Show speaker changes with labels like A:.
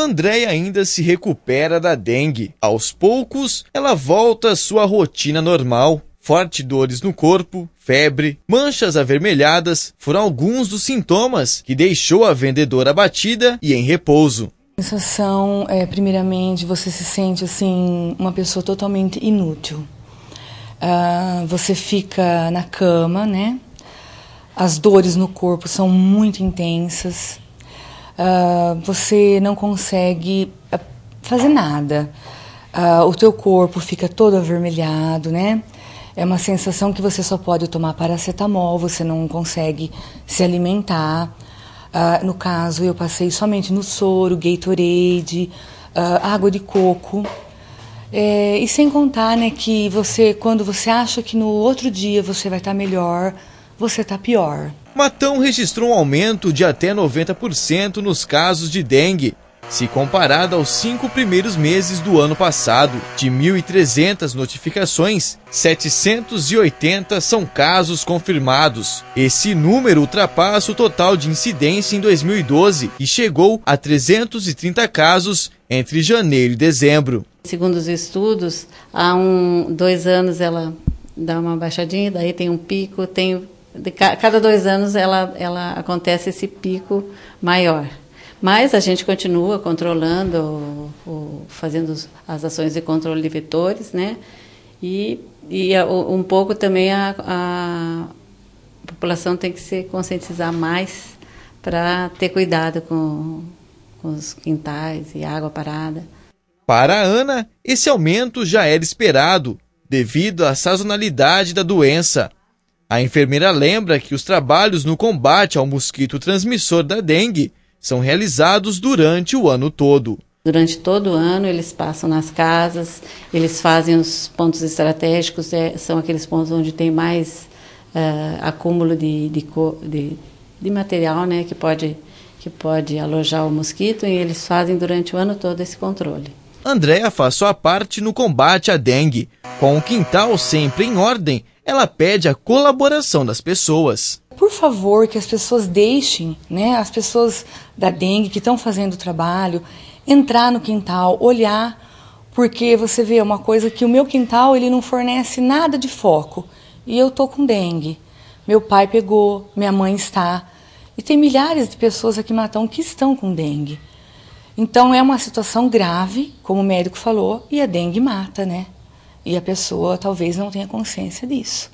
A: Andréia ainda se recupera da dengue. Aos poucos, ela volta à sua rotina normal. Forte dores no corpo, febre, manchas avermelhadas foram alguns dos sintomas que deixou a vendedora abatida e em repouso.
B: A sensação é, primeiramente, você se sente assim, uma pessoa totalmente inútil. Uh, você fica na cama, né? As dores no corpo são muito intensas, ah, você não consegue ah, fazer nada. Uh, o teu corpo fica todo avermelhado, né? É uma sensação que você só pode tomar paracetamol, você não consegue se alimentar. Uh, no caso, eu passei somente no soro, Gatorade, uh, água de coco. É, e sem contar né, que você, quando você acha que no outro dia você vai estar tá melhor, você está pior.
A: Matão registrou um aumento de até 90% nos casos de dengue, se comparado aos cinco primeiros meses do ano passado. De 1.300 notificações, 780 são casos confirmados. Esse número ultrapassa o total de incidência em 2012 e chegou a 330 casos entre janeiro e dezembro.
C: Segundo os estudos, há um, dois anos ela dá uma baixadinha, daí tem um pico, tem de ca, cada dois anos ela, ela acontece esse pico maior. Mas a gente continua controlando, o, o, fazendo as ações de controle de vetores, né? E, e a, um pouco também a, a população tem que se conscientizar mais para ter cuidado com, com os quintais e água parada.
A: Para a Ana, esse aumento já era esperado, devido à sazonalidade da doença. A enfermeira lembra que os trabalhos no combate ao mosquito transmissor da dengue são realizados durante o ano todo.
C: Durante todo o ano, eles passam nas casas, eles fazem os pontos estratégicos, é, são aqueles pontos onde tem mais eh, acúmulo de, de, de, de, material né, que, pode, que pode alojar o mosquito, e eles fazem durante o ano todo esse controle.
A: Andréa faz sua parte no combate à dengue. Com o quintal sempre em ordem, ela pede a colaboração das pessoas.
B: Por favor, que as pessoas deixem, né, as pessoas da dengue que estão fazendo o trabalho, entrar no quintal, olhar, porque você vê é uma coisa que o meu quintal ele não fornece nada de foco e eu tô com dengue. Meu pai pegou, minha mãe está e tem milhares de pessoas aqui em Matão que estão com dengue. Então é uma situação grave, como o médico falou, e a dengue mata, né? e a pessoa talvez não tenha consciência disso.